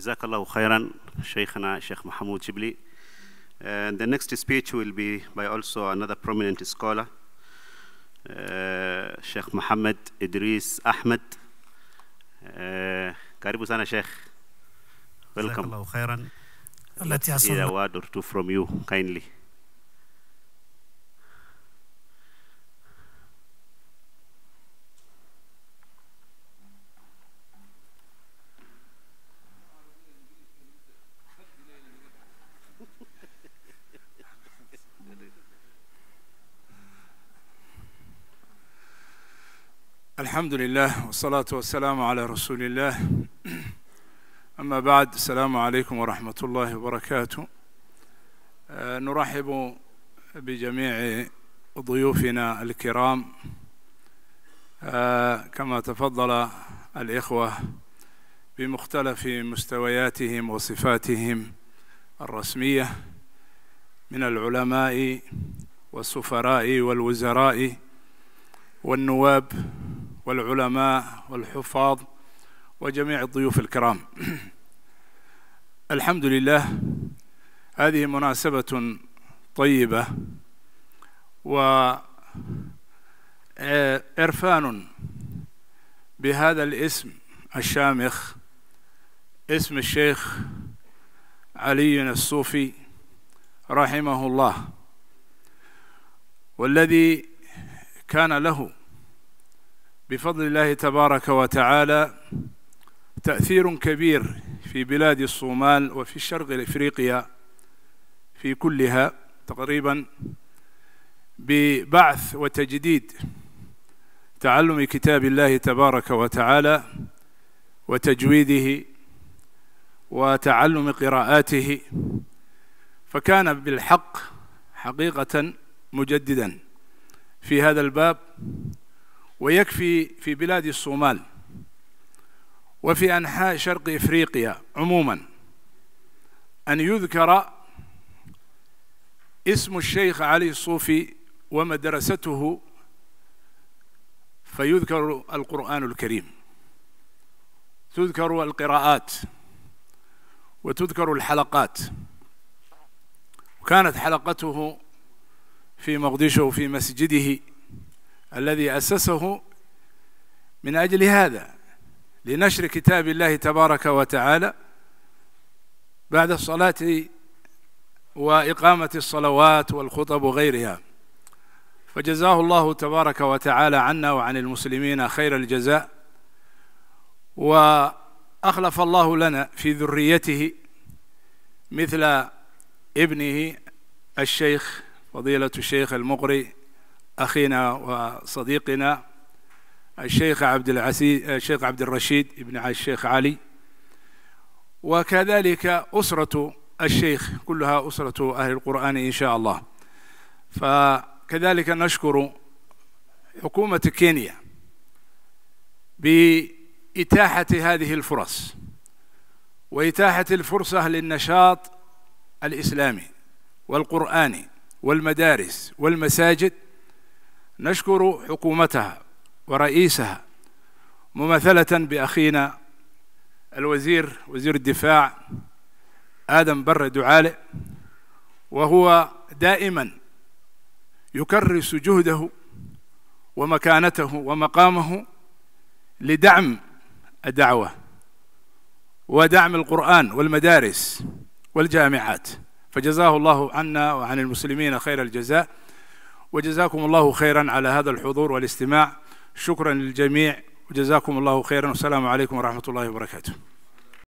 Jazakallahu khairan, Shaykhana Sheikh Mahmoud Jibli. And the next speech will be by also another prominent scholar, uh, Muhammad Idris Ahmed. Uh, karibu sana Welcome. Jazakallahu khairan. Let's hear a word or two from you, kindly. الحمد لله والصلاة والسلام على رسول الله أما بعد السلام عليكم ورحمة الله وبركاته آه، نرحب بجميع ضيوفنا الكرام آه، كما تفضل الإخوة بمختلف مستوياتهم وصفاتهم الرسمية من العلماء والسفراء والوزراء والنواب والعلماء والحفاظ وجميع الضيوف الكرام الحمد لله هذه مناسبة طيبة وإرفان بهذا الاسم الشامخ اسم الشيخ علي الصوفي رحمه الله والذي كان له بفضل الله تبارك وتعالى تأثير كبير في بلاد الصومال وفي الشرق الإفريقيا في كلها تقريبا ببعث وتجديد تعلم كتاب الله تبارك وتعالى وتجويده وتعلم قراءاته فكان بالحق حقيقة مجددا في هذا الباب ويكفي في بلاد الصومال وفي أنحاء شرق إفريقيا عموما أن يذكر اسم الشيخ علي الصوفي ومدرسته فيذكر القرآن الكريم تذكر القراءات وتذكر الحلقات وكانت حلقته في مقدشه في مسجده الذي أسسه من أجل هذا لنشر كتاب الله تبارك وتعالى بعد الصلاة وإقامة الصلوات والخطب وغيرها فجزاه الله تبارك وتعالى عنا وعن المسلمين خير الجزاء وأخلف الله لنا في ذريته مثل ابنه الشيخ فضيلة الشيخ المقري أخينا وصديقنا الشيخ عبد العزيز الشيخ عبد الرشيد ابن الشيخ علي وكذلك أسرة الشيخ كلها أسرة أهل القرآن إن شاء الله فكذلك نشكر حكومة كينيا بإتاحة هذه الفرص وإتاحة الفرصة للنشاط الإسلامي والقرآني والمدارس والمساجد نشكر حكومتها ورئيسها مماثلة بأخينا الوزير وزير الدفاع آدم بر دعالئ وهو دائما يكرس جهده ومكانته ومقامه لدعم الدعوة ودعم القرآن والمدارس والجامعات فجزاه الله عنا وعن المسلمين خير الجزاء وجزاكم الله خيرا على هذا الحضور والاستماع شكرا للجميع وجزاكم الله خيرا والسلام عليكم ورحمة الله وبركاته